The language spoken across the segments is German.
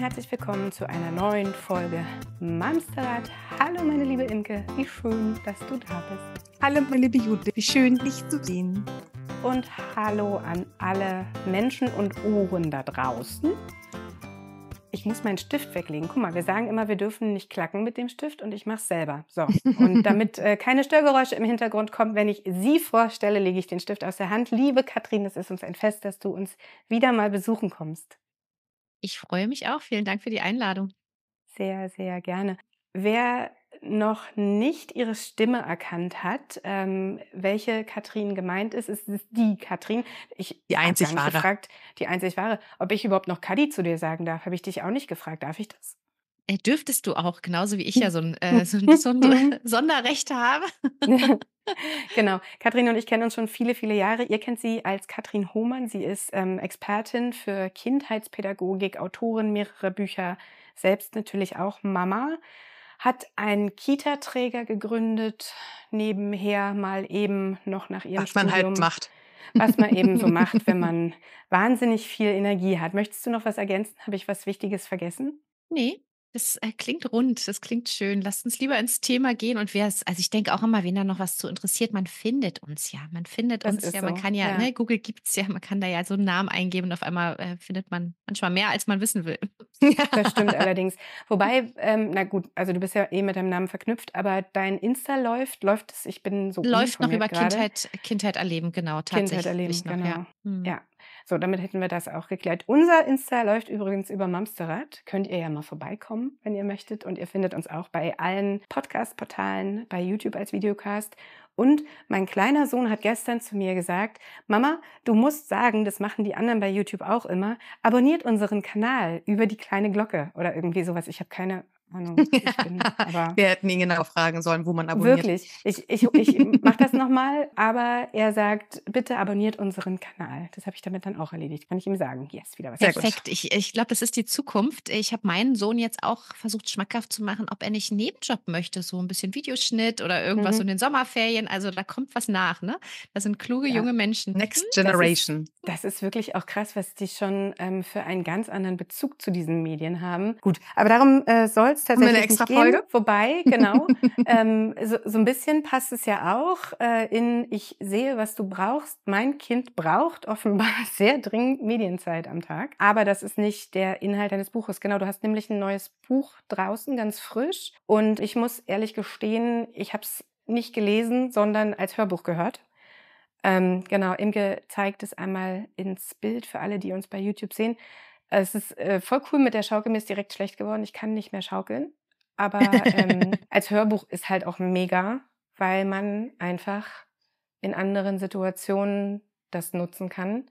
herzlich willkommen zu einer neuen Folge Mamsterrad. Hallo meine liebe Imke, wie schön, dass du da bist. Hallo meine liebe Judith, wie schön dich zu sehen. Und hallo an alle Menschen und Ohren da draußen. Ich muss meinen Stift weglegen. Guck mal, wir sagen immer, wir dürfen nicht klacken mit dem Stift und ich mache es selber. So. Und damit äh, keine Störgeräusche im Hintergrund kommen, wenn ich Sie vorstelle, lege ich den Stift aus der Hand. Liebe Katrin, es ist uns ein Fest, dass du uns wieder mal besuchen kommst. Ich freue mich auch. Vielen Dank für die Einladung. Sehr, sehr gerne. Wer noch nicht ihre Stimme erkannt hat, ähm, welche Katrin gemeint ist, ist es die Katrin. Ich die einzig wahre. Gefragt, die einzig wahre. Ob ich überhaupt noch Kadi zu dir sagen darf, habe ich dich auch nicht gefragt. Darf ich das? dürftest du auch, genauso wie ich ja so ein, äh, so ein Sonder mhm. Sonderrecht habe. genau. Kathrin und ich kennen uns schon viele, viele Jahre. Ihr kennt sie als Kathrin Hohmann. Sie ist ähm, Expertin für Kindheitspädagogik, Autorin mehrerer Bücher, selbst natürlich auch Mama hat einen Kita-Träger gegründet, nebenher mal eben noch nach ihrem Was Studium, man halt macht. Was man eben so macht, wenn man wahnsinnig viel Energie hat. Möchtest du noch was ergänzen? Habe ich was Wichtiges vergessen? Nee, das äh, klingt rund, das klingt schön. Lasst uns lieber ins Thema gehen und wer es, also ich denke auch immer, wenn da noch was zu interessiert, man findet uns ja. Man findet das uns ja, man so. kann ja, ja. Ne, Google gibt's ja, man kann da ja so einen Namen eingeben und auf einmal äh, findet man manchmal mehr, als man wissen will. Ja. Das stimmt allerdings. Wobei, ähm, na gut, also du bist ja eh mit deinem Namen verknüpft, aber dein Insta läuft, läuft es, ich bin so. Läuft noch über Kindheit, Kindheit erleben, genau, tatsächlich. Kindheit erleben, noch, genau. Ja. Hm. ja. So, damit hätten wir das auch geklärt. Unser Insta läuft übrigens über Mamsterrad. Könnt ihr ja mal vorbeikommen, wenn ihr möchtet. Und ihr findet uns auch bei allen Podcast-Portalen, bei YouTube als Videocast. Und mein kleiner Sohn hat gestern zu mir gesagt, Mama, du musst sagen, das machen die anderen bei YouTube auch immer, abonniert unseren Kanal über die kleine Glocke oder irgendwie sowas. Ich habe keine Ahnung. ich Bin, Wir hätten ihn genau fragen sollen, wo man abonniert. Wirklich. Ich, ich, ich mache das nochmal, aber er sagt, bitte abonniert unseren Kanal. Das habe ich damit dann auch erledigt. Kann ich ihm sagen. Yes, wieder was. Perfekt. Ich, ich glaube, das ist die Zukunft. Ich habe meinen Sohn jetzt auch versucht, schmackhaft zu machen, ob er nicht einen Nebenjob möchte. So ein bisschen Videoschnitt oder irgendwas mhm. in den Sommerferien. Also da kommt was nach. Ne? Das sind kluge ja. junge Menschen. Next Generation. Hm, das ist, das ist, wirklich auch krass, was die schon ähm, für einen ganz anderen Bezug zu diesen Medien haben. Gut, aber darum äh, soll es es tatsächlich eine extra Folge. Gehen. Wobei, genau, ähm, so, so, ein bisschen passt es ja auch äh, in Ich sehe, was du brauchst. Mein Kind braucht offenbar sehr dringend Medienzeit am Tag. Aber das ist nicht der Inhalt deines Buches. Genau, du hast nämlich ein neues Buch draußen, ganz frisch. Und ich muss ehrlich gestehen, ich habe es nicht gelesen, sondern als Hörbuch gehört. Ähm, genau, Imke zeigt es einmal ins Bild für alle, die uns bei YouTube sehen. Also, es ist äh, voll cool mit der Schaukel. Mir ist direkt schlecht geworden. Ich kann nicht mehr schaukeln. Aber ähm, als Hörbuch ist halt auch mega, weil man einfach in anderen Situationen das nutzen kann.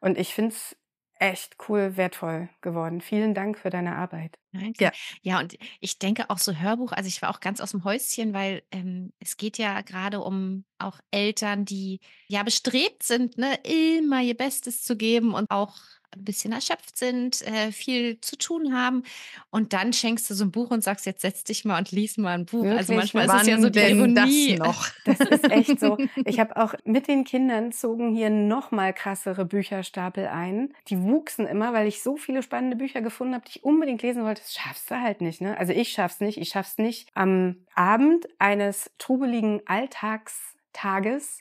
Und ich finde es echt cool, wertvoll geworden. Vielen Dank für deine Arbeit. Ja. ja, und ich denke auch so Hörbuch, also ich war auch ganz aus dem Häuschen, weil ähm, es geht ja gerade um auch Eltern, die ja bestrebt sind, ne, immer ihr Bestes zu geben und auch ein bisschen erschöpft sind, äh, viel zu tun haben. Und dann schenkst du so ein Buch und sagst, jetzt setz dich mal und lies mal ein Buch. Also Wirklich? Also manchmal Wann ist es ja so die Ironie. Das, noch? das ist echt so. Ich habe auch mit den Kindern zogen hier noch mal krassere Bücherstapel ein. Die wuchsen immer, weil ich so viele spannende Bücher gefunden habe, die ich unbedingt lesen wollte. Das schaffst du halt nicht. Ne? Also ich schaff's nicht. Ich schaff's nicht am Abend eines trubeligen Alltagstages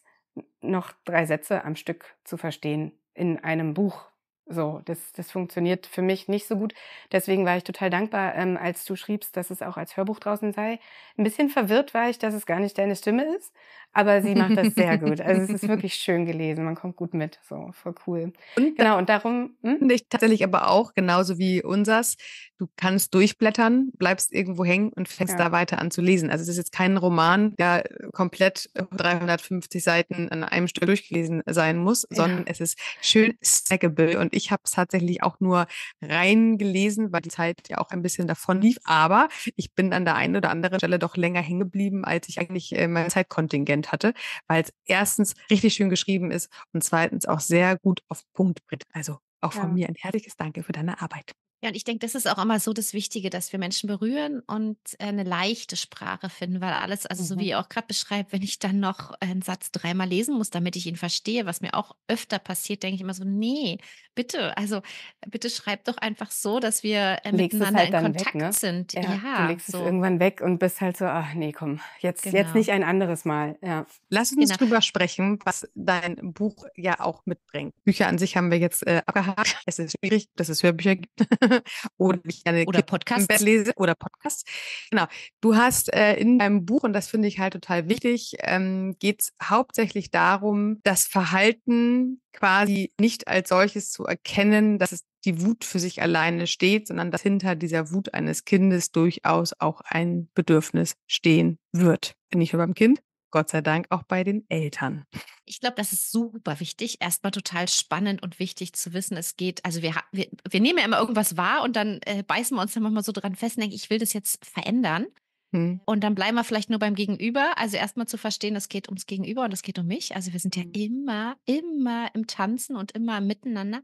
noch drei Sätze am Stück zu verstehen in einem Buch so, das, das funktioniert für mich nicht so gut. Deswegen war ich total dankbar, ähm, als du schriebst, dass es auch als Hörbuch draußen sei. Ein bisschen verwirrt war ich, dass es gar nicht deine Stimme ist aber sie macht das sehr gut. Also es ist wirklich schön gelesen, man kommt gut mit, so voll cool. Und genau und darum hm? ich tatsächlich aber auch genauso wie unsers. Du kannst durchblättern, bleibst irgendwo hängen und fängst ja. da weiter an zu lesen. Also es ist jetzt kein Roman, der komplett 350 Seiten an einem Stück durchgelesen sein muss, ja. sondern es ist schön snackable und ich habe es tatsächlich auch nur reingelesen, weil die Zeit ja auch ein bisschen davon lief, aber ich bin an der einen oder anderen Stelle doch länger hängen geblieben, als ich eigentlich äh, mein Zeitkontingent hatte, weil es erstens richtig schön geschrieben ist und zweitens auch sehr gut auf Punkt bringt. Also auch ja. von mir ein herzliches Danke für deine Arbeit. Ja, und ich denke, das ist auch immer so das Wichtige, dass wir Menschen berühren und äh, eine leichte Sprache finden, weil alles, also mhm. so wie ihr auch gerade beschreibt, wenn ich dann noch einen Satz dreimal lesen muss, damit ich ihn verstehe, was mir auch öfter passiert, denke ich immer so, nee, bitte, also bitte schreibt doch einfach so, dass wir äh, miteinander halt in Kontakt weg, ne? sind. Ja, ja, du legst so. es irgendwann weg und bist halt so, ach nee, komm, jetzt, genau. jetzt nicht ein anderes Mal. Ja. Lass uns genau. drüber sprechen, was dein Buch ja auch mitbringt. Bücher an sich haben wir jetzt äh, abgehakt. Es ist schwierig, dass es Hörbücher gibt. oder ich gerne oder Podcast. im Bett lese oder Podcast. Genau. Du hast äh, in deinem Buch, und das finde ich halt total wichtig, ähm, geht es hauptsächlich darum, das Verhalten quasi nicht als solches zu erkennen, dass es die Wut für sich alleine steht, sondern dass hinter dieser Wut eines Kindes durchaus auch ein Bedürfnis stehen wird. Nicht nur beim Kind, Gott sei Dank auch bei den Eltern. Ich glaube, das ist super wichtig. Erstmal total spannend und wichtig zu wissen, es geht, also wir, wir, wir nehmen ja immer irgendwas wahr und dann äh, beißen wir uns dann manchmal so dran fest und denken, ich will das jetzt verändern. Hm. Und dann bleiben wir vielleicht nur beim Gegenüber. Also erstmal zu verstehen, es geht ums Gegenüber und es geht um mich. Also wir sind ja hm. immer, immer im Tanzen und immer miteinander.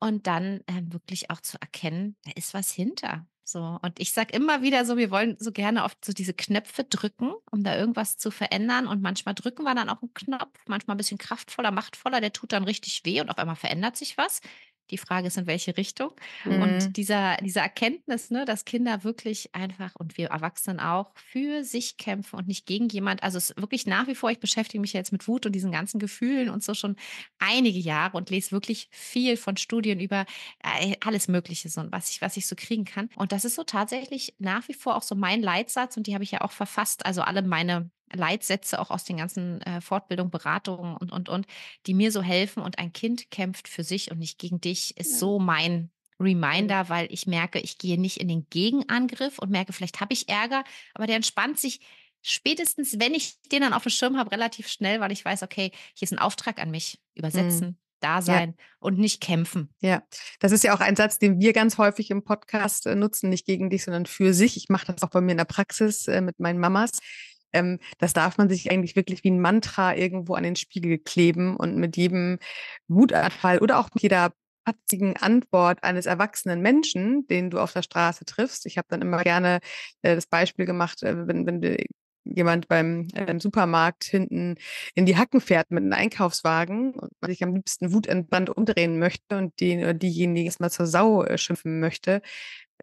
Und dann äh, wirklich auch zu erkennen, da ist was hinter. So, und ich sage immer wieder so, wir wollen so gerne oft so diese Knöpfe drücken, um da irgendwas zu verändern. Und manchmal drücken wir dann auch einen Knopf, manchmal ein bisschen kraftvoller, machtvoller, der tut dann richtig weh und auf einmal verändert sich was. Die Frage ist, in welche Richtung. Mhm. Und dieser, diese Erkenntnis, ne, dass Kinder wirklich einfach und wir Erwachsenen auch für sich kämpfen und nicht gegen jemand. Also es ist wirklich nach wie vor, ich beschäftige mich jetzt mit Wut und diesen ganzen Gefühlen und so schon einige Jahre und lese wirklich viel von Studien über äh, alles Mögliche, so, was, ich, was ich so kriegen kann. Und das ist so tatsächlich nach wie vor auch so mein Leitsatz und die habe ich ja auch verfasst. Also alle meine Leitsätze auch aus den ganzen äh, Fortbildungen, Beratungen und, und, und, die mir so helfen. Und ein Kind kämpft für sich und nicht gegen dich, ist ja. so mein Reminder, weil ich merke, ich gehe nicht in den Gegenangriff und merke, vielleicht habe ich Ärger, aber der entspannt sich spätestens, wenn ich den dann auf dem Schirm habe, relativ schnell, weil ich weiß, okay, hier ist ein Auftrag an mich, mhm. übersetzen. Mhm. Da sein ja. und nicht kämpfen. Ja, das ist ja auch ein Satz, den wir ganz häufig im Podcast äh, nutzen, nicht gegen dich, sondern für sich. Ich mache das auch bei mir in der Praxis äh, mit meinen Mamas ähm, das darf man sich eigentlich wirklich wie ein Mantra irgendwo an den Spiegel kleben und mit jedem Wutanfall oder auch mit jeder patzigen Antwort eines erwachsenen Menschen, den du auf der Straße triffst. Ich habe dann immer gerne äh, das Beispiel gemacht, äh, wenn, wenn du jemand beim, äh, Supermarkt hinten in die Hacken fährt mit einem Einkaufswagen und man sich am liebsten wutentbrannt umdrehen möchte und den oder diejenige erstmal zur Sau äh, schimpfen möchte.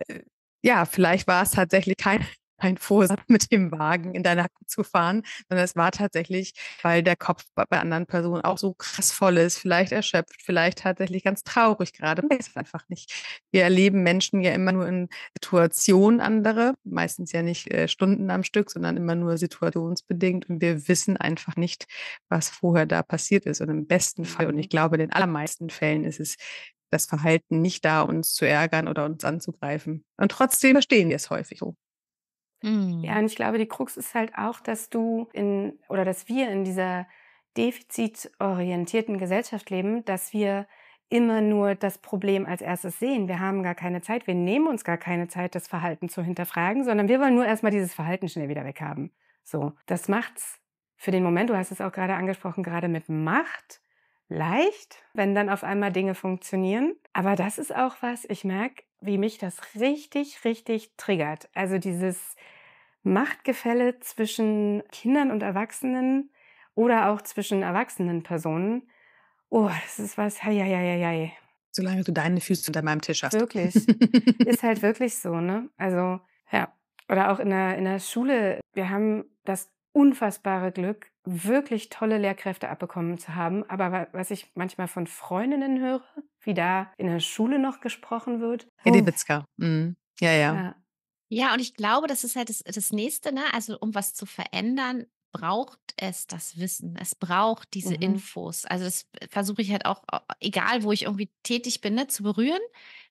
Äh, ja, vielleicht war es tatsächlich kein kein Vorsatz, mit dem Wagen in deiner Nacken zu fahren, sondern es war tatsächlich, weil der Kopf bei anderen Personen auch so krass voll ist, vielleicht erschöpft, vielleicht tatsächlich ganz traurig gerade, ist einfach nicht. Wir erleben Menschen ja immer nur in Situationen andere, meistens ja nicht äh, Stunden am Stück, sondern immer nur situationsbedingt und wir wissen einfach nicht, was vorher da passiert ist. Und im besten Fall, und ich mhm. glaube, in den allermeisten Fällen ist es das Verhalten nicht da, uns zu ärgern oder uns anzugreifen. Und trotzdem verstehen wir es häufig so. Mhm. Ja, hm. und ich glaube, die Krux ist halt auch, dass du in oder dass wir in dieser defizitorientierten Gesellschaft leben, dass wir immer nur das Problem als erstes sehen. Wir haben gar keine Zeit, wir nehmen uns gar keine Zeit, das Verhalten zu hinterfragen, sondern wir wollen nur erstmal dieses Verhalten schnell wieder weghaben. So, das macht's für den Moment, du hast es auch gerade angesprochen, gerade mit Macht leicht, wenn dann auf einmal Dinge funktionieren. Aber das ist auch was, ich merke, wie mich das richtig, richtig triggert. Also dieses, Machtgefälle zwischen Kindern und Erwachsenen oder auch zwischen erwachsenen Personen. Oh, das ist was, hei, hei, hei, Solange du deine Füße unter meinem Tisch hast. Wirklich. ist halt wirklich so, ne? Also, ja. Oder auch in der, in der Schule. Wir haben das unfassbare Glück, wirklich tolle Lehrkräfte abbekommen zu haben. Aber was ich manchmal von Freundinnen höre, wie da in der Schule noch gesprochen wird. Oh. Edewitzka. Mhm. Ja, ja. ja. Ja, und ich glaube, das ist halt das, das Nächste, ne? Also, um was zu verändern, braucht es das Wissen. Es braucht diese mhm. Infos. Also das versuche ich halt auch, egal wo ich irgendwie tätig bin, ne, zu berühren.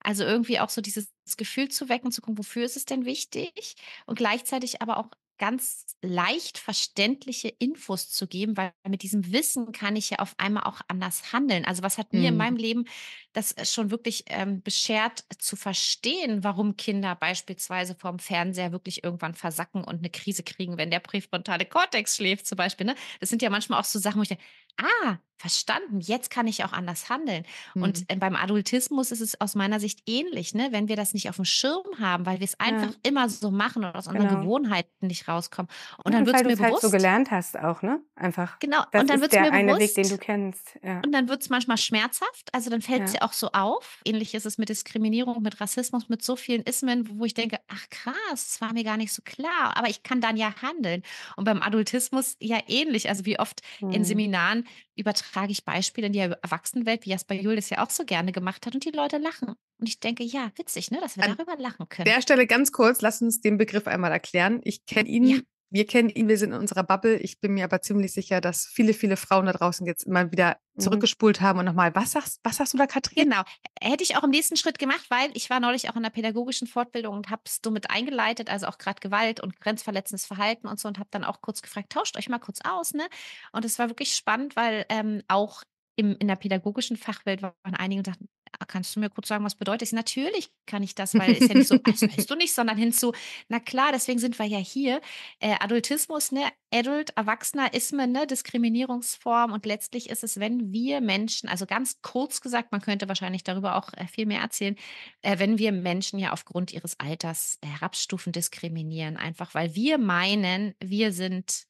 Also irgendwie auch so dieses Gefühl zu wecken, zu gucken, wofür ist es denn wichtig? Und gleichzeitig aber auch ganz leicht verständliche Infos zu geben, weil mit diesem Wissen kann ich ja auf einmal auch anders handeln. Also was hat mir in mhm. meinem Leben das äh, schon wirklich ähm, beschert zu verstehen, warum Kinder beispielsweise vorm Fernseher wirklich irgendwann versacken und eine Krise kriegen, wenn der präfrontale Kortex schläft zum Beispiel. Ne? Das sind ja manchmal auch so Sachen, wo ich denke, ah, verstanden, jetzt kann ich auch anders handeln. Mhm. Und äh, beim Adultismus ist es aus meiner Sicht ähnlich, ne? wenn wir das nicht auf dem Schirm haben, weil wir es einfach ja. immer so machen und aus genau. Gewohnheiten nicht rauskommen. Und dann wird es mir bewusst. Halt so gelernt hast auch, ne? Einfach. Genau. Das und dann wird es mir eine bewusst. Weg, den du kennst. Ja. Und dann wird es manchmal schmerzhaft. Also dann fällt es ja. auch so auf. Ähnlich ist es mit Diskriminierung, mit Rassismus, mit so vielen Ismen, wo ich denke, ach krass, das war mir gar nicht so klar. Aber ich kann dann ja handeln. Und beim Adultismus ja ähnlich. Also wie oft mhm. in Seminaren übertragen übertrage ich Beispiele in die Erwachsenenwelt, wie Jasper Juhl das ja auch so gerne gemacht hat und die Leute lachen. Und ich denke, ja, witzig, ne, dass wir An darüber lachen können. An der Stelle ganz kurz, lass uns den Begriff einmal erklären. Ich kenne ihn ja wir kennen ihn, wir sind in unserer Bubble. Ich bin mir aber ziemlich sicher, dass viele, viele Frauen da draußen jetzt immer wieder mhm. zurückgespult haben und nochmal, was sagst, was sagst du da, Katrin? Genau, hätte ich auch im nächsten Schritt gemacht, weil ich war neulich auch in einer pädagogischen Fortbildung und habe es so mit eingeleitet, also auch gerade Gewalt und grenzverletzendes Verhalten und so und habe dann auch kurz gefragt, tauscht euch mal kurz aus, ne? Und es war wirklich spannend, weil ähm, auch im, in der pädagogischen Fachwelt waren einige und sagten, Ah, kannst du mir kurz sagen, was bedeutet das? Natürlich kann ich das, weil es ja nicht so, das weißt also du nicht, sondern hinzu, na klar, deswegen sind wir ja hier. Äh, Adultismus, ne, Adult, Erwachsener, ist Ismen, ne, Diskriminierungsform und letztlich ist es, wenn wir Menschen, also ganz kurz gesagt, man könnte wahrscheinlich darüber auch äh, viel mehr erzählen, äh, wenn wir Menschen ja aufgrund ihres Alters herabstufen diskriminieren, einfach weil wir meinen, wir sind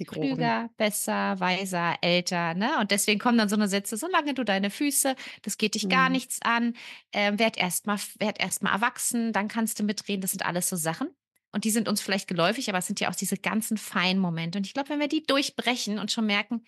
die Klüger, besser, weiser, älter. Ne? Und deswegen kommen dann so eine Sätze, solange du deine Füße, das geht dich mhm. gar nichts an, äh, werd erstmal erst mal erwachsen, dann kannst du mitreden. Das sind alles so Sachen. Und die sind uns vielleicht geläufig, aber es sind ja auch diese ganzen feinen Momente. Und ich glaube, wenn wir die durchbrechen und schon merken,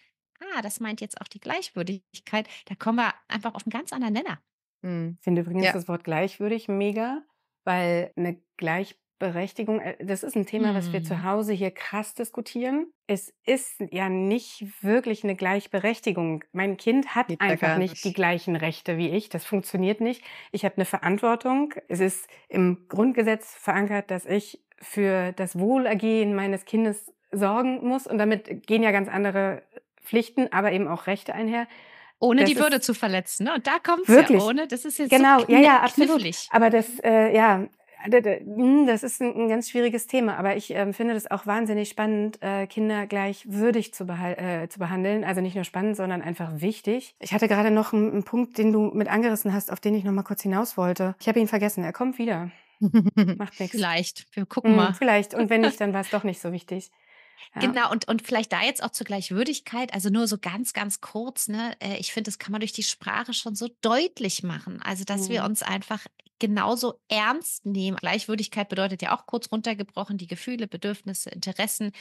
ah, das meint jetzt auch die Gleichwürdigkeit, da kommen wir einfach auf einen ganz anderen Nenner. Mhm. Ich finde übrigens ja. das Wort gleichwürdig mega, weil eine gleich Gleichberechtigung, äh, das ist ein Thema, was wir mhm. zu Hause hier krass diskutieren. Es ist ja nicht wirklich eine Gleichberechtigung. Mein Kind hat Geht einfach nicht. die gleichen Rechte wie ich. Das funktioniert nicht. Ich habe eine Verantwortung. Es ist im Grundgesetz verankert, dass ich für das Wohlergehen meines Kindes sorgen muss. Und damit gehen ja ganz andere Pflichten, aber eben auch Rechte einher. Ohne das die Würde zu verletzen. Ne? Und da kommt es ja ohne. Das ist jetzt genau, so ja, ja, absolut. Aber das, mhm. äh, ja, hm, das ist ein ganz schwieriges Thema, aber ich ähm, finde das auch wahnsinnig spannend, äh, Kinder gleich würdig zu, äh, zu, behandeln. Also nicht nur spannend, sondern einfach wichtig. Ich hatte gerade noch einen, einen Punkt, den du mit angerissen hast, auf den ich noch mal kurz hinaus wollte. Ich habe ihn vergessen. Er kommt wieder. Macht nichts. Vielleicht. Wir gucken hm, mal. Vielleicht. Und wenn nicht, dann war es doch nicht so wichtig. Genau, und, und vielleicht da jetzt auch zur Gleichwürdigkeit, also nur so ganz, ganz kurz, ne? Äh, ich finde, das kann man durch die Sprache schon so deutlich machen. Also, dass mhm. wir uns einfach genauso ernst nehmen. Gleichwürdigkeit bedeutet ja auch kurz runtergebrochen, die Gefühle, Bedürfnisse, Interessen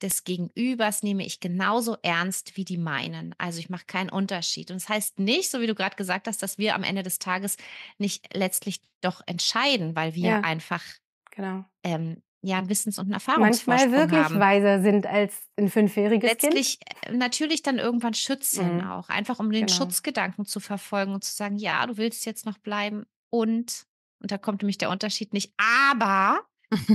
des Gegenübers nehme ich genauso ernst wie die meinen. Also ich mache keinen Unterschied. Und das heißt nicht, so wie du gerade gesagt hast, dass wir am Ende des Tages nicht letztlich doch entscheiden, weil wir ja. einfach genau. ähm, ja, Wissens- und Erfahrungsvorsprung Manchmal wirklich haben. weiser sind als ein fünfjähriges Letztlich Kind. Letztlich äh, natürlich dann irgendwann schützen mhm. auch, einfach um den genau. Schutzgedanken zu verfolgen und zu sagen, ja, du willst jetzt noch bleiben und, und da kommt nämlich der Unterschied nicht, aber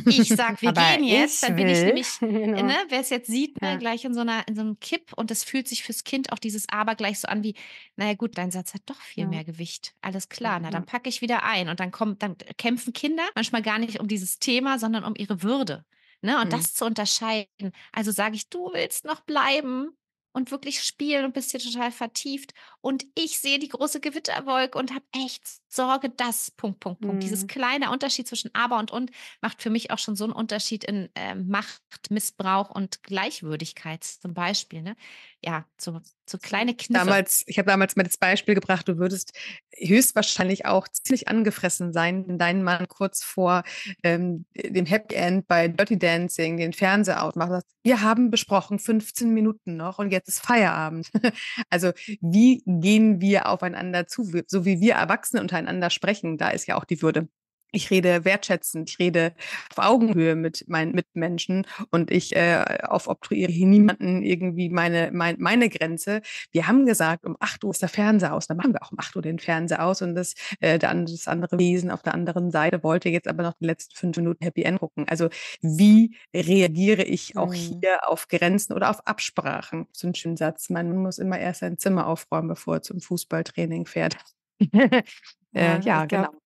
ich sag, wir gehen jetzt, dann bin ich nämlich, äh, genau. ne, wer es jetzt sieht, ne, ja. gleich in so einer, in so einem Kipp und es fühlt sich fürs Kind auch dieses Aber gleich so an wie, naja gut, dein Satz hat doch viel ja. mehr Gewicht. Alles klar, ja. na dann genau. packe ich wieder ein. Und dann kommt, dann kämpfen Kinder manchmal gar nicht um dieses Thema, sondern um ihre Würde. Ne, und mhm. das zu unterscheiden. Also sage ich, du willst noch bleiben, und wirklich spielen und bist hier total vertieft. Und ich sehe die große Gewitterwolke und habe echt sorge dass Punkt, Punkt, Punkt. Mhm. Dieses kleine Unterschied zwischen aber und und macht für mich auch schon so einen Unterschied in äh, Macht, Missbrauch und Gleichwürdigkeit zum Beispiel. Ne? Ja, so, so kleine Kniffe. Damals, ich habe damals mal das Beispiel gebracht, du würdest höchstwahrscheinlich auch ziemlich angefressen sein, wenn dein Mann kurz vor ähm, dem Happy End bei Dirty Dancing den Fernseher ausmacht. Wir haben besprochen 15 Minuten noch und jetzt ist Feierabend. also wie gehen wir aufeinander zu, so wie wir Erwachsene untereinander miteinander sprechen, da ist ja auch die Würde. Ich rede wertschätzend, ich rede auf Augenhöhe mit meinen Mitmenschen und ich äh, aufobtruiere hier niemanden irgendwie meine, mein, meine Grenze. Wir haben gesagt, um 8 Uhr ist der Fernseher aus, dann machen wir auch um 8 Uhr den Fernseher aus und das, äh, das andere Wesen auf der anderen Seite wollte jetzt aber noch die letzten fünf Minuten Happy End gucken. Also wie reagiere ich auch mhm. hier auf Grenzen oder auf Absprachen? So ein schöner Satz, man muss immer erst sein Zimmer aufräumen, bevor er zum Fußballtraining fährt. Äh, ähm, ja, ja glaub,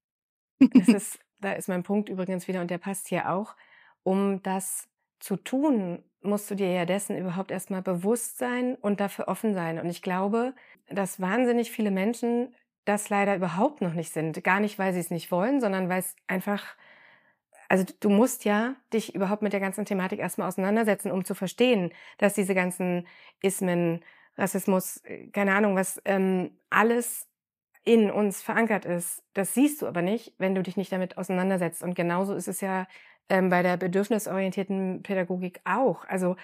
genau. Ist, da ist mein Punkt übrigens wieder und der passt hier auch. Um das zu tun, musst du dir ja dessen überhaupt erstmal bewusst sein und dafür offen sein. Und ich glaube, dass wahnsinnig viele Menschen das leider überhaupt noch nicht sind. Gar nicht, weil sie es nicht wollen, sondern weil es einfach, also du musst ja dich überhaupt mit der ganzen Thematik erstmal auseinandersetzen, um zu verstehen, dass diese ganzen Ismen, Rassismus, äh, keine Ahnung, was ähm, alles in uns verankert ist, das siehst du aber nicht, wenn du dich nicht damit auseinandersetzt. Und genauso ist es ja ähm, bei der bedürfnisorientierten Pädagogik auch. Also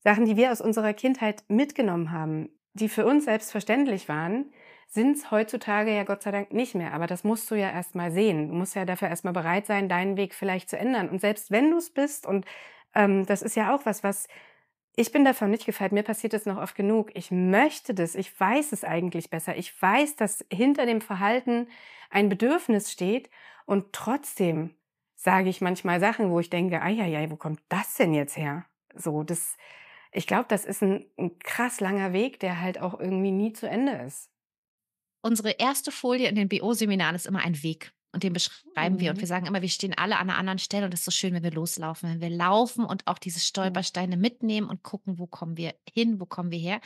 Sachen, die wir aus unserer Kindheit mitgenommen haben, die für uns selbstverständlich waren, sind es heutzutage ja Gott sei Dank nicht mehr. Aber das musst du ja erstmal sehen. Du musst ja dafür erstmal bereit sein, deinen Weg vielleicht zu ändern. Und selbst wenn du es bist, und ähm, das ist ja auch was, was ich bin davon nicht gefeit. Mir passiert das noch oft genug. Ich möchte das. Ich weiß es eigentlich besser. Ich weiß, dass hinter dem Verhalten ein Bedürfnis steht. Und trotzdem sage ich manchmal Sachen, wo ich denke, ei, ei, ei, wo kommt das denn jetzt her? So, das, ich glaube, das ist ein, ein krass langer Weg, der halt auch irgendwie nie zu Ende ist. Unsere erste Folie in den BO-Seminaren ist immer ein Weg und den beschreiben mhm. wir. Und mhm. wir sagen immer, wir stehen alle an einer anderen Stelle und es ist so schön, wenn wir loslaufen, wenn wir laufen und auch diese Stolpersteine mitnehmen und gucken, wo kommen wir hin, wo kommen wir her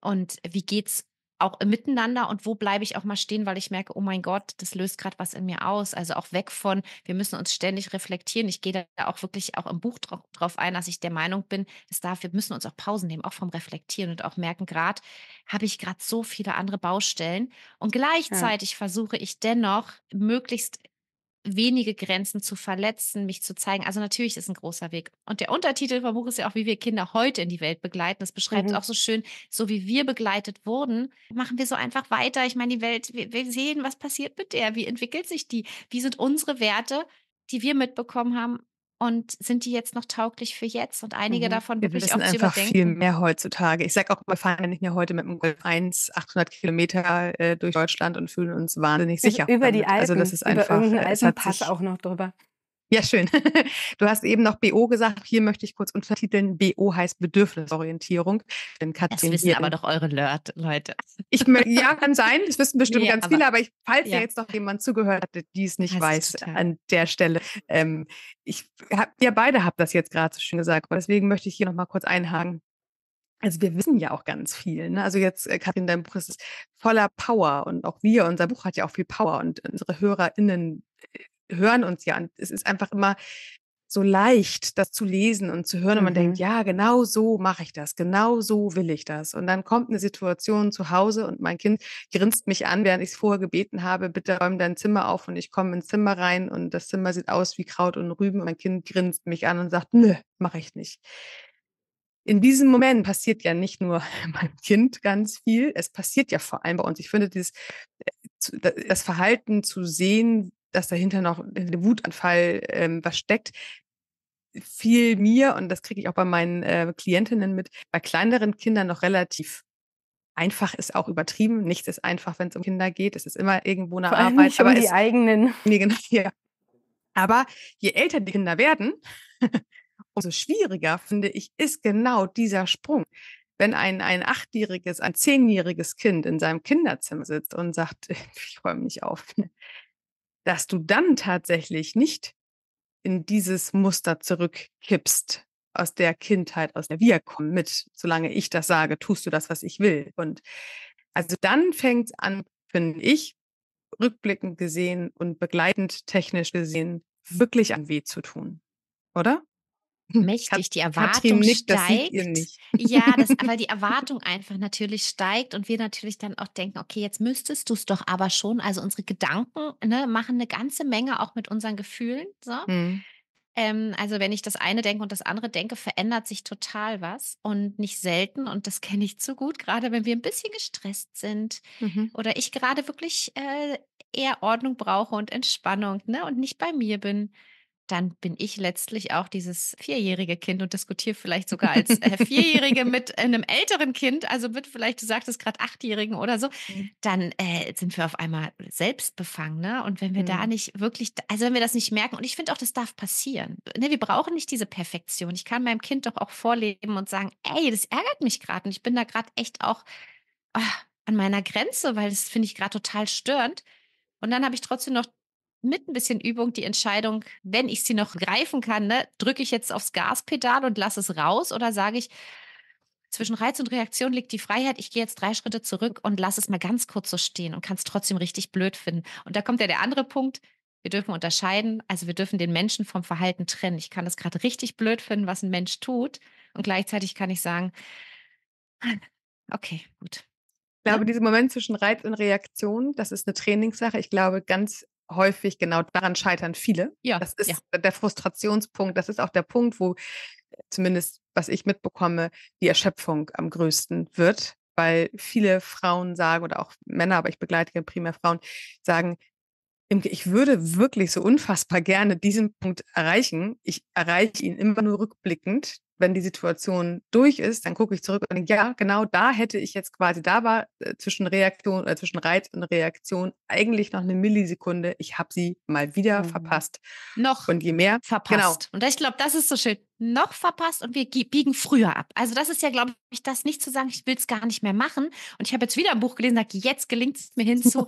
und wie geht's auch miteinander und wo bleibe ich auch mal stehen, weil ich merke, oh mein Gott, das löst gerade was in mir aus. Also auch weg von, wir müssen uns ständig reflektieren. Ich gehe da auch wirklich auch im Buch drauf, drauf ein, dass ich der Meinung bin, es darf, wir müssen uns auch Pausen nehmen, auch vom Reflektieren und auch merken, gerade habe ich gerade so viele andere Baustellen. Und gleichzeitig ja. versuche ich dennoch, möglichst wenige Grenzen zu verletzen, mich zu zeigen. Also natürlich ist ein großer Weg. Und der Untertitel vom Buch ist ja auch, wie wir Kinder heute in die Welt begleiten. Das beschreibt mhm. auch so schön, so wie wir begleitet wurden, machen wir so einfach weiter. Ich meine, die Welt, wir, wir sehen, was passiert mit der, wie entwickelt sich die, wie sind unsere Werte, die wir mitbekommen haben, und sind die jetzt noch tauglich für jetzt? Und einige mhm. davon wirklich Wir wissen auch einfach zu überdenken. viel mehr heutzutage. Ich sage auch, wir fahren ja nicht mehr heute mit dem Golf 1 800 Kilometer äh, durch Deutschland und fühlen uns wahnsinnig sicher. Über die Alpen, also das ist einfach, über irgendeinen äh, Alpenpass auch noch drüber. Ja, schön. Du hast eben noch BO gesagt. Hier möchte ich kurz untertiteln. BO heißt Bedürfnisorientierung. Denn Katrin das wissen aber doch eure Lört, Leute. Ich, ja, kann sein. Das wissen bestimmt nee, ganz aber, viele. Aber ich, falls ja. ja. jetzt noch jemand zugehört hatte, die es nicht das weiß, an der Stelle. Ähm, ich hab, ihr beide habt das jetzt gerade so schön gesagt. Aber Deswegen möchte ich hier nochmal kurz einhaken. Also wir wissen ja auch ganz viel. Ne? Also jetzt, äh, Kathrin, dein Buch ist voller Power und auch wir, unser Buch hat ja auch viel Power und unsere HörerInnen äh, hören uns ja. Und es ist einfach immer so leicht, das zu lesen und zu hören. Und man mhm. denkt, ja, genau so mache ich das, genau so will ich das. Und dann kommt eine Situation zu Hause und mein Kind grinst mich an, während ich es vorher gebeten habe, bitte räum dein Zimmer auf und ich komme ins Zimmer rein und das Zimmer sieht aus wie Kraut und Rüben und mein Kind grinst mich an und sagt, nö, mache ich nicht. In diesem Moment passiert ja nicht nur meinem Kind ganz viel, es passiert ja vor allem bei uns. Ich finde, dieses, äh, das Verhalten zu sehen, dass dahinter noch der Wutanfall ähm, was steckt, fiel mir, und das kriege ich auch bei meinen äh, Klientinnen mit, bei kleineren Kindern noch relativ einfach ist auch übertrieben. Nichts ist einfach, wenn es um Kinder geht. Es ist immer irgendwo eine Vor Arbeit. Nicht aber um die es, eigenen. Nee, genau, ja. Aber je älter die Kinder werden, umso schwieriger, finde ich, ist genau dieser Sprung. Wenn ein, ein achtjähriges, ein zehnjähriges Kind in seinem Kinderzimmer sitzt und sagt, ich räume nicht auf, ne? dass du dann tatsächlich nicht in dieses Muster zurückkippst aus der Kindheit, aus der wir kommen mit, solange ich das sage, tust du das, was ich will. Und also dann fängt es an, finde ich, rückblickend gesehen und begleitend technisch gesehen, wirklich an weh zu tun, oder? Hm, mächtig, die Erwartung nicht, steigt. Ja, das, weil die Erwartung einfach natürlich steigt und wir natürlich dann auch denken, okay, jetzt müsstest du es doch aber schon. Also unsere Gedanken ne, machen eine ganze Menge auch mit unseren Gefühlen. So. Hm. Ähm, also wenn ich das eine denke und das andere denke, verändert sich total was und nicht selten und das kenne ich zu gut, gerade wenn wir ein bisschen gestresst sind mhm. oder ich gerade wirklich äh, eher Ordnung brauche und Entspannung ne, und nicht bei mir bin dann bin ich letztlich auch dieses vierjährige Kind und diskutiere vielleicht sogar als äh, Vierjährige mit einem älteren Kind, also wird vielleicht, du sagtest gerade Achtjährigen oder so, mhm. dann äh, sind wir auf einmal selbstbefangene. Ne? Und wenn wir mhm. da nicht wirklich, also wenn wir das nicht merken, und ich finde auch, das darf passieren. Ne, wir brauchen nicht diese Perfektion. Ich kann meinem Kind doch auch vorleben und sagen, ey, das ärgert mich gerade und ich bin da gerade echt auch oh, an meiner Grenze, weil das finde ich gerade total störend. Und dann habe ich trotzdem noch mit ein bisschen Übung die Entscheidung, wenn ich sie noch greifen kann, ne, drücke ich jetzt aufs Gaspedal und lasse es raus oder sage ich, zwischen Reiz und Reaktion liegt die Freiheit. Ich gehe jetzt drei Schritte zurück und lasse es mal ganz kurz so stehen und kann es trotzdem richtig blöd finden. Und da kommt ja der andere Punkt. Wir dürfen unterscheiden, also wir dürfen den Menschen vom Verhalten trennen. Ich kann das gerade richtig blöd finden, was ein Mensch tut. Und gleichzeitig kann ich sagen, okay, gut. Ich glaube, ne? dieser Moment zwischen Reiz und Reaktion, das ist eine Trainingssache. Ich glaube, ganz häufig genau daran scheitern viele. Ja. Das ist ja. der Frustrationspunkt. Das ist auch der Punkt, wo zumindest, was ich mitbekomme, die Erschöpfung am größten wird, weil viele Frauen sagen oder auch Männer, aber ich begleite primär Frauen, sagen, ich würde wirklich so unfassbar gerne diesen Punkt erreichen. Ich erreiche ihn immer nur rückblickend wenn die Situation durch ist, dann gucke ich zurück und denke, ja, genau da hätte ich jetzt quasi, da war äh, zwischen Reaktion, äh, zwischen Reiz und Reaktion eigentlich noch eine Millisekunde. Ich habe sie mal wieder mhm. verpasst. Noch. Und je mehr genau. verpasst. Genau. Und ich glaube, das ist so schön. Noch verpasst und wir biegen früher ab. Also das ist ja, glaube ich, das nicht zu sagen, ich will es gar nicht mehr machen. Und ich habe jetzt wieder ein Buch gelesen, sage, jetzt gelingt es mir hinzu.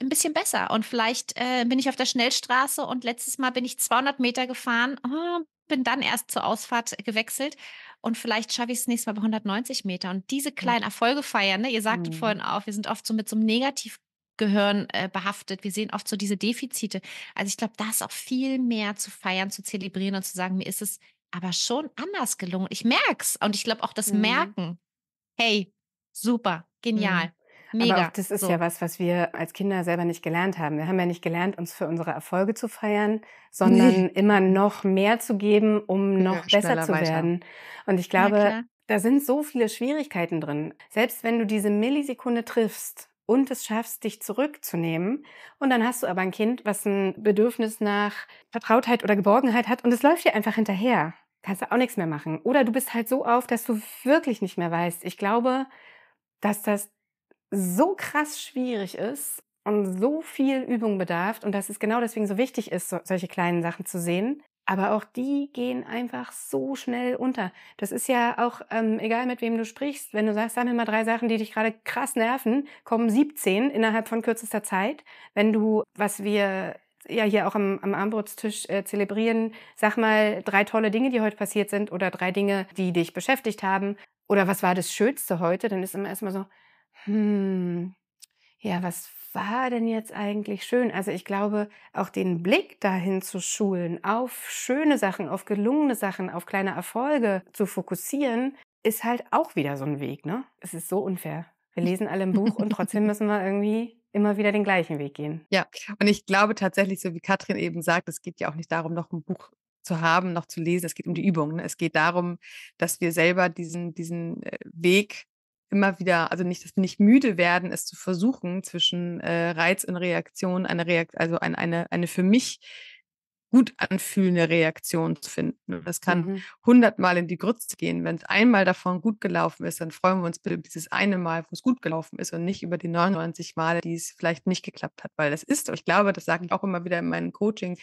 ein bisschen besser. Und vielleicht äh, bin ich auf der Schnellstraße und letztes Mal bin ich 200 Meter gefahren, oh, bin dann erst zur Ausfahrt gewechselt und vielleicht schaffe ich es nächstes Mal bei 190 Meter. Und diese kleinen Erfolge feiern, ne? ihr sagtet mhm. vorhin auch, wir sind oft so mit so einem Negativ Gehirn äh, behaftet. Wir sehen oft so diese Defizite. Also ich glaube, das auch viel mehr zu feiern, zu zelebrieren und zu sagen, mir ist es aber schon anders gelungen. Ich merke es. und ich glaube auch das mhm. Merken. Hey, super, genial. Mhm. Mega. Aber das ist so. ja was, was wir als Kinder selber nicht gelernt haben. Wir haben ja nicht gelernt, uns für unsere Erfolge zu feiern, sondern nee. immer noch mehr zu geben, um noch ja, besser zu weiter. werden. Und ich glaube, ja, da sind so viele Schwierigkeiten drin. Selbst wenn du diese Millisekunde triffst, und es schaffst, dich zurückzunehmen. Und dann hast du aber ein Kind, was ein Bedürfnis nach Vertrautheit oder Geborgenheit hat und es läuft dir einfach hinterher. Kannst du auch nichts mehr machen. Oder du bist halt so auf, dass du wirklich nicht mehr weißt. Ich glaube, dass das so krass schwierig ist und so viel Übung bedarf und dass es genau deswegen so wichtig ist, so, solche kleinen Sachen zu sehen. Aber auch die gehen einfach so schnell unter. Das ist ja auch ähm, egal, mit wem du sprichst. Wenn du sagst, sag mir mal drei Sachen, die dich gerade krass nerven, kommen 17 innerhalb von kürzester Zeit. Wenn du, was wir ja hier auch am, am Armbrutstisch äh, zelebrieren, sag mal drei tolle Dinge, die heute passiert sind oder drei Dinge, die dich beschäftigt haben oder was war das Schönste heute, dann ist immer erstmal so, hm, ja, was war denn jetzt eigentlich schön? Also ich glaube, auch den Blick dahin zu schulen, auf schöne Sachen, auf gelungene Sachen, auf kleine Erfolge zu fokussieren, ist halt auch wieder so ein Weg, ne? Es ist so unfair. Wir lesen alle ein Buch und trotzdem müssen wir irgendwie immer wieder den gleichen Weg gehen. Ja, und ich glaube tatsächlich, so wie Katrin eben sagt, es geht ja auch nicht darum, noch ein Buch zu haben, noch zu lesen. Es geht um die Übung. Ne? Es geht darum, dass wir selber diesen, diesen äh, Weg immer wieder, also nicht, dass wir nicht müde werden, es zu versuchen, zwischen äh, Reiz und Reaktion eine Reakt, also ein, eine, eine für mich gut anfühlende Reaktion zu finden. Das kann mhm. hundertmal mhm. in die Grütze gehen. Wenn es einmal davon gut gelaufen ist, dann freuen wir uns bitte dieses eine Mal, wo es gut gelaufen ist und nicht über die 99 Male, die es vielleicht nicht geklappt hat, weil das ist, ich glaube, das sage ich auch immer wieder in meinem Coaching,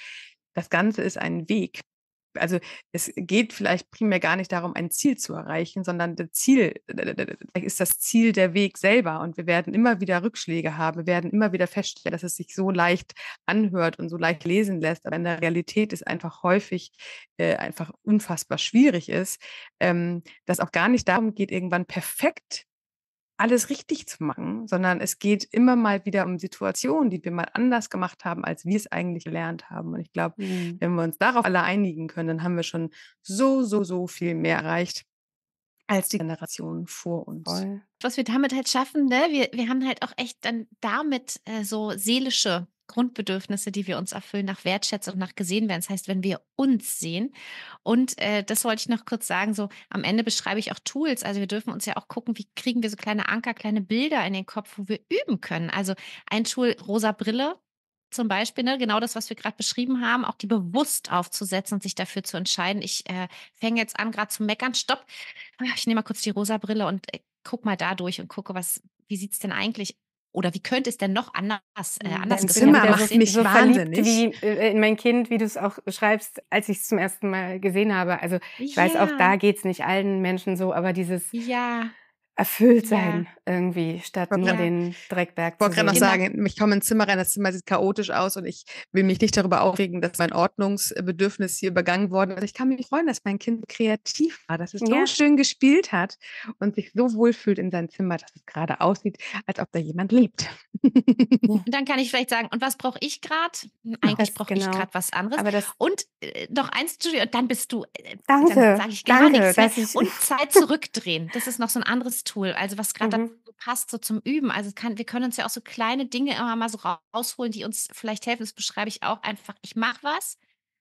das Ganze ist ein Weg also es geht vielleicht primär gar nicht darum, ein Ziel zu erreichen, sondern das Ziel ist das Ziel der Weg selber. Und wir werden immer wieder Rückschläge haben, wir werden immer wieder feststellen, dass es sich so leicht anhört und so leicht lesen lässt, aber in der Realität ist einfach häufig äh, einfach unfassbar schwierig ist, ähm, dass auch gar nicht darum geht, irgendwann perfekt alles richtig zu machen, sondern es geht immer mal wieder um Situationen, die wir mal anders gemacht haben, als wir es eigentlich gelernt haben. Und ich glaube, mhm. wenn wir uns darauf alle einigen können, dann haben wir schon so, so, so viel mehr erreicht als die Generationen vor uns. Voll. Was wir damit halt schaffen, ne? wir, wir haben halt auch echt dann damit äh, so seelische Grundbedürfnisse, die wir uns erfüllen, nach Wertschätzung, nach gesehen werden. Das heißt, wenn wir uns sehen. Und äh, das wollte ich noch kurz sagen. So am Ende beschreibe ich auch Tools. Also wir dürfen uns ja auch gucken, wie kriegen wir so kleine Anker, kleine Bilder in den Kopf, wo wir üben können. Also ein Tool, rosa Brille, zum Beispiel, ne, genau das, was wir gerade beschrieben haben, auch die bewusst aufzusetzen und sich dafür zu entscheiden. Ich äh, fange jetzt an, gerade zu meckern. Stopp, ah, ich nehme mal kurz die rosa Brille und äh, guck mal da durch und gucke, was, wie es denn eigentlich oder wie könnte es denn noch anders, äh, hm, anders Dein Zimmer macht Sinn. mich so wahnsinnig. verliebt wie äh, in mein Kind, wie du es auch schreibst, als ich es zum ersten Mal gesehen habe. Also ich ja. weiß, auch da geht es nicht allen Menschen so, aber dieses ja erfüllt sein ja. irgendwie, statt nur ja. den Dreckberg zu sehen. Ich wollte gerade noch sagen, ich komme ins Zimmer rein, das Zimmer sieht chaotisch aus und ich will mich nicht darüber aufregen, dass mein Ordnungsbedürfnis hier übergangen worden ist. Ich kann mich freuen, dass mein Kind kreativ war, dass es ja. so schön gespielt hat und sich so wohlfühlt in seinem Zimmer, dass es gerade aussieht, als ob da jemand lebt. und dann kann ich vielleicht sagen, und was brauche ich gerade? Hm, eigentlich brauche genau. ich gerade was anderes. Aber das und äh, noch eins, Julia, und dann bist du, äh, danke, dann sage ich gar danke, nichts mehr. Und Zeit zurückdrehen, das ist noch so ein anderes Übungstool, also was gerade mhm. dazu passt, so zum Üben. Also kann, wir können uns ja auch so kleine Dinge immer mal so rausholen, die uns vielleicht helfen. Das beschreibe ich auch einfach. Ich mache was,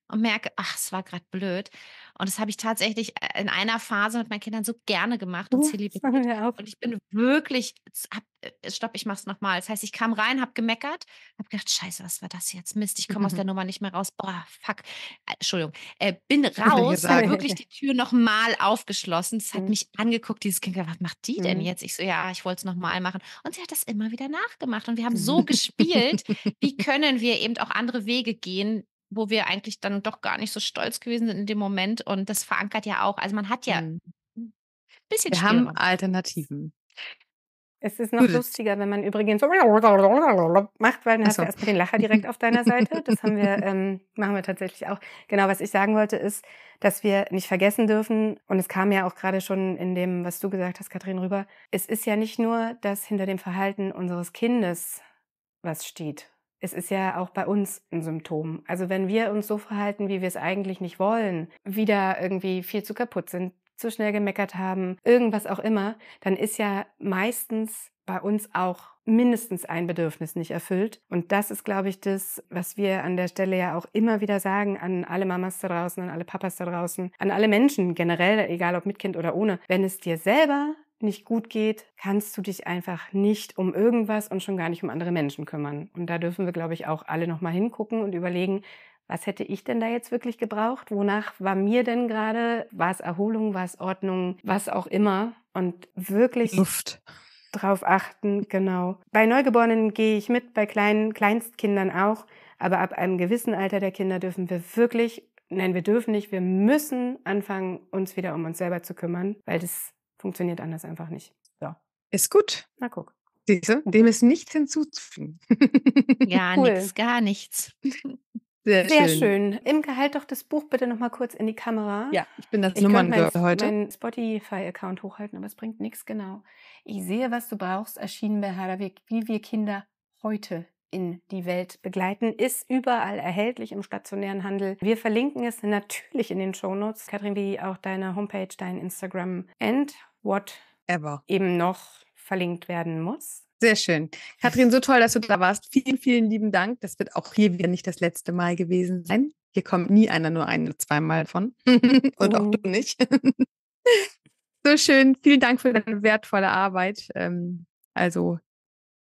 und merke, ach, es war gerade blöd. Und das habe ich tatsächlich äh, in einer Phase mit meinen Kindern so gerne gemacht und oh, zelebriert. Und ich bin wirklich, hab, äh, äh, stopp, ich mach's nochmal. Das heißt, ich kam rein, habe gemeckert, habe gedacht, scheiße, was war das jetzt? Mist, ich komme mhm. aus der Nummer nicht mehr raus. Boah, fuck. Entschuldigung. Äh, bin raus, habe wirklich die Tür nochmal aufgeschlossen. Es hat mhm. mich angeguckt, dieses Kind, was macht die denn mhm. jetzt? Ich so, ja, ich wollte es nochmal machen. Und sie hat das immer wieder nachgemacht. Und wir haben so gespielt, wie können wir eben auch andere Wege gehen, wo wir eigentlich dann doch gar nicht so stolz gewesen sind in dem Moment. Und das verankert ja auch. Also man hat ja ein mhm. bisschen Wir Spielraum. haben Alternativen. Es ist noch Gut. lustiger, wenn man übrigens so macht, weil dann hast so. du erstmal den Lacher direkt auf deiner Seite. Das haben wir, ähm, machen wir tatsächlich auch. Genau, was ich sagen wollte, ist, dass wir nicht vergessen dürfen, und es kam ja auch gerade schon in dem, was du gesagt hast, Kathrin, rüber, es ist ja nicht nur, dass hinter dem Verhalten unseres Kindes was steht, es ist ja auch bei uns ein Symptom. Also wenn wir uns so verhalten, wie wir es eigentlich nicht wollen, wieder irgendwie viel zu kaputt sind, zu schnell gemeckert haben, irgendwas auch immer, dann ist ja meistens bei uns auch mindestens ein Bedürfnis nicht erfüllt. Und das ist, glaube ich, das, was wir an der Stelle ja auch immer wieder sagen an alle Mamas da draußen, an alle Papas da draußen, an alle Menschen generell, egal ob mit Kind oder ohne. Wenn es dir selber nicht gut geht, kannst du dich einfach nicht um irgendwas und schon gar nicht um andere Menschen kümmern. Und da dürfen wir, glaube ich, auch alle nochmal hingucken und überlegen, was hätte ich denn da jetzt wirklich gebraucht? Wonach war mir denn gerade? War es Erholung, war es Ordnung, was auch immer? Und wirklich Luft. drauf achten, genau. Bei Neugeborenen gehe ich mit, bei kleinen Kleinstkindern auch. Aber ab einem gewissen Alter der Kinder dürfen wir wirklich, nein, wir dürfen nicht, wir müssen anfangen, uns wieder um uns selber zu kümmern, weil das funktioniert anders einfach nicht. So. Ist gut. Na guck. Siehst du, dem ist nichts hinzuzufügen. Gar cool. nichts, gar nichts. Sehr, Sehr schön. schön. Im Gehalt doch das Buch bitte nochmal kurz in die Kamera. Ja, ich bin das ich Nummerngirl heute. Ich meinen Spotify-Account hochhalten, aber es bringt nichts, genau. Ich sehe, was du brauchst, erschienen bei Haderweg, wie wir Kinder heute in die Welt begleiten, ist überall erhältlich im stationären Handel. Wir verlinken es natürlich in den Shownotes. Kathrin wie auch deine Homepage, dein Instagram and whatever eben noch verlinkt werden muss. Sehr schön. Kathrin, so toll, dass du da warst. Vielen, vielen lieben Dank. Das wird auch hier wieder nicht das letzte Mal gewesen sein. Hier kommt nie einer nur ein, zweimal von. Und auch oh. du nicht. so schön. Vielen Dank für deine wertvolle Arbeit. Ähm, also,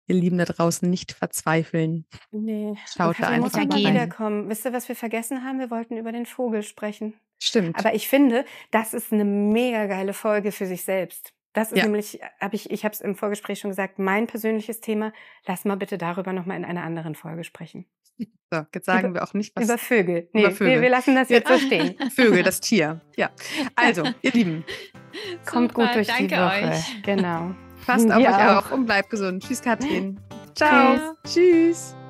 ihr Lieben da draußen, nicht verzweifeln. Nee. Schaut da einfach muss ja jeder rein. Wisst ihr, was wir vergessen haben? Wir wollten über den Vogel sprechen. Stimmt. Aber ich finde, das ist eine mega geile Folge für sich selbst. Das ist ja. nämlich, äh, hab ich, ich habe es im Vorgespräch schon gesagt, mein persönliches Thema. Lass mal bitte darüber nochmal in einer anderen Folge sprechen. So, jetzt sagen über, wir auch nicht was. Über Vögel. Nee, über Vögel. Wir, wir, lassen das jetzt so stehen. Vögel, das Tier. Ja. Also, ihr Lieben. Kommt gut durch die Woche. Euch. Genau. Passt auf ja euch auch. auch und bleibt gesund. Tschüss, Katrin. Ciao. Tschüss. Tschüss.